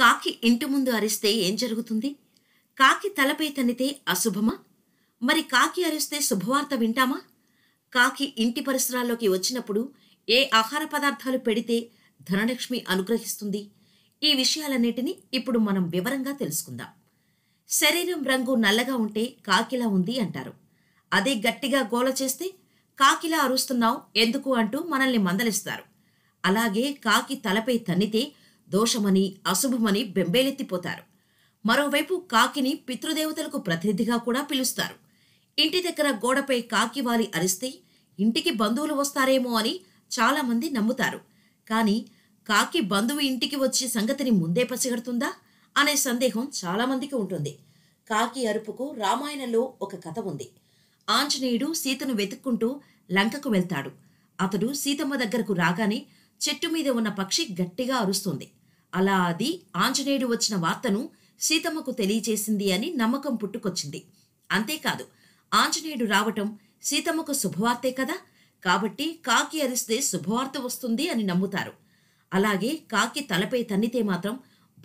కాకి ఇంటి ముందు అరిస్తే ఏం జరుగుతుంది కాకి తలపై తన్నితే అశుభమా మరి కాకి అరిస్తే శుభవార్త వింటామా కాకి ఇంటి పరిసరాల్లోకి వచ్చినప్పుడు ఏ ఆహార పదార్థాలు పెడితే ధనలక్ష్మి అనుగ్రహిస్తుంది ఈ విషయాలన్నిటినీ ఇప్పుడు మనం వివరంగా తెలుసుకుందాం శరీరం రంగు నల్లగా ఉంటే కాకిలా ఉంది అంటారు అదే గట్టిగా గోల చేస్తే కాకిలా అరుస్తున్నావు ఎందుకు అంటూ మనల్ని మందలిస్తారు అలాగే కాకి తలపై తన్నితే దోషమని అశుభమని బెంబేలెత్తిపోతారు మరోవైపు కాకిని పితృదేవతలకు ప్రతినిధిగా కూడా పిలుస్తారు ఇంటి దగ్గర గోడపై కాకి వాలి అరిస్తే ఇంటికి బంధువులు వస్తారేమో అని చాలామంది నమ్ముతారు కానీ కాకి బంధువు ఇంటికి వచ్చే సంగతిని ముందే పసిగడుతుందా అనే సందేహం చాలామందికి ఉంటుంది కాకి అరుపుకు రామాయణంలో ఒక కథ ఉంది ఆంజనేయుడు సీతను వెతుక్కుంటూ లంకకు వెళ్తాడు అతడు సీతమ్మ దగ్గరకు రాగానే చెట్టు మీద ఉన్న పక్షి గట్టిగా అరుస్తుంది అలా అది ఆంజనేయుడు వచ్చిన వార్తను సీతమ్మకు తెలియచేసింది అని నమ్మకం పుట్టుకొచ్చింది అంతేకాదు ఆంజనేయుడు రావటం సీతమ్మకు శుభవార్తే కదా కాబట్టి కాకి అరిస్తే శుభవార్త వస్తుంది అని నమ్ముతారు అలాగే కాకి తలపై తన్నితే మాత్రం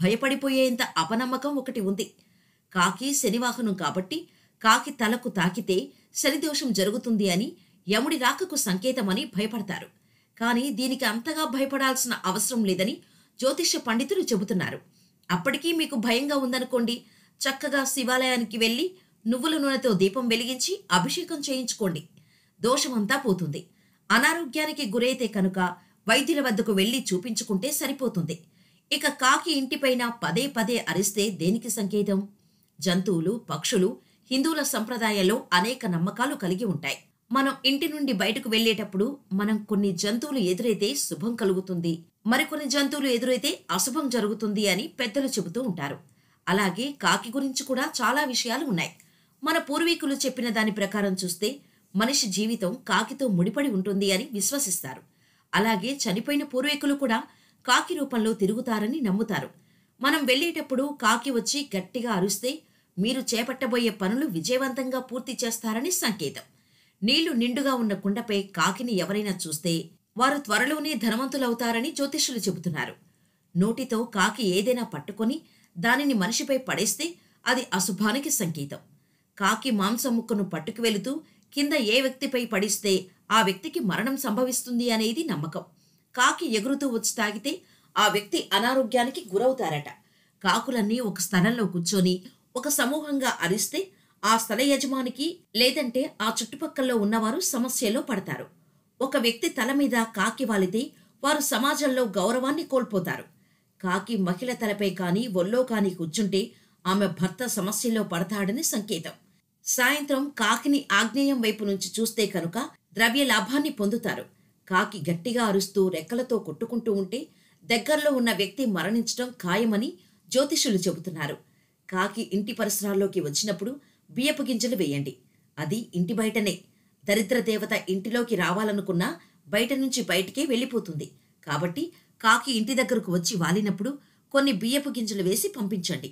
భయపడిపోయేంత అపనమ్మకం ఒకటి ఉంది కాకి శనివాహనం కాబట్టి కాకి తలకు తాకితే శనిదోషం జరుగుతుంది అని యముడి రాకకు సంకేతమని భయపడతారు కానీ దీనికి అంతగా భయపడాల్సిన అవసరం లేదని జ్యోతిష్య పండితులు చెబుతున్నారు అప్పటికీ మీకు భయంగా ఉందనుకోండి చక్కగా శివాలయానికి వెళ్ళి నువ్వుల నూనెతో దీపం వెలిగించి అభిషేకం చేయించుకోండి దోషమంతా పోతుంది అనారోగ్యానికి గురైతే కనుక వైద్యుల వద్దకు వెళ్ళి చూపించుకుంటే సరిపోతుంది ఇక కాకి ఇంటిపైన పదే పదే అరిస్తే దేనికి సంకేతం జంతువులు పక్షులు హిందువుల సంప్రదాయాల్లో అనేక నమ్మకాలు కలిగి ఉంటాయి మనం ఇంటి నుండి బయటకు వెళ్ళేటప్పుడు మనం కొన్ని జంతువులు ఎదురైతే శుభం కలుగుతుంది మరికొన్ని జంతువులు ఎదురైతే అశుభం జరుగుతుంది అని పెద్దలు చెబుతూ ఉంటారు అలాగే కాకి గురించి కూడా చాలా విషయాలు ఉన్నాయి మన పూర్వీకులు చెప్పిన దాని ప్రకారం చూస్తే మనిషి జీవితం కాకితో ముడిపడి ఉంటుంది అని విశ్వసిస్తారు అలాగే చనిపోయిన పూర్వీకులు కూడా కాకి రూపంలో తిరుగుతారని నమ్ముతారు మనం వెళ్ళేటప్పుడు కాకి వచ్చి గట్టిగా అరుస్తే మీరు చేపట్టబోయే పనులు విజయవంతంగా పూర్తి చేస్తారని సంకేతం నీళ్లు నిండుగా ఉన్న కుండపై కాకిని ఎవరైనా చూస్తే వారు త్వరలోనే ధనవంతులవుతారని జ్యోతిష్యులు చెబుతున్నారు నోటితో కాకి ఏదైనా పట్టుకొని దానిని మనిషిపై పడేస్తే అది అశుభానికి సంకేతం కాకి మాంసం ముక్కను పట్టుకు వెళుతూ కింద ఏ వ్యక్తిపై పడిస్తే ఆ వ్యక్తికి మరణం సంభవిస్తుంది అనేది నమ్మకం కాకి ఎగురుతూ వచ్చి తాగితే ఆ వ్యక్తి అనారోగ్యానికి గురవుతారట కాకులన్నీ ఒక స్థలంలో కూర్చొని ఒక సమూహంగా అరిస్తే ఆ స్థల యజమానికి లేదంటే ఆ చుట్టుపక్కల్లో ఉన్నవారు సమస్యలో పడతారు ఒక వ్యక్తి తల మీద కాకి వాలితే వారు సమాజంలో గౌరవాన్ని కోల్పోతారు కాకి మహిళ తలపై కానీ ఒల్లో కానీ కూర్చుంటే ఆమె భర్త సమస్యల్లో పడతాడని సంకేతం సాయంత్రం కాకిని ఆగ్నేయం వైపు నుంచి చూస్తే కనుక ద్రవ్య లాభాన్ని పొందుతారు కాకి గట్టిగా అరుస్తూ రెక్కలతో కొట్టుకుంటూ ఉంటే దగ్గరలో ఉన్న వ్యక్తి మరణించడం ఖాయమని జ్యోతిషులు చెబుతున్నారు కాకి ఇంటి పరిసరాల్లోకి వచ్చినప్పుడు బియ్యపు గింజలు వేయండి అది ఇంటి బయటనే దరిద్ర దేవత ఇంటిలోకి రావాలనుకున్నా బయట నుంచి బయటికే వెళ్ళిపోతుంది కాబట్టి కాకి ఇంటి దగ్గరకు వచ్చి వాలినప్పుడు కొన్ని బియ్యపు గింజలు వేసి పంపించండి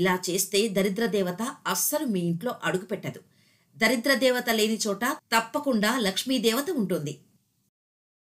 ఇలా చేస్తే దరిద్ర దేవత అస్సలు మీ ఇంట్లో అడుగుపెట్టదు దరిద్ర దేవత లేని చోట తప్పకుండా లక్ష్మీదేవత ఉంటుంది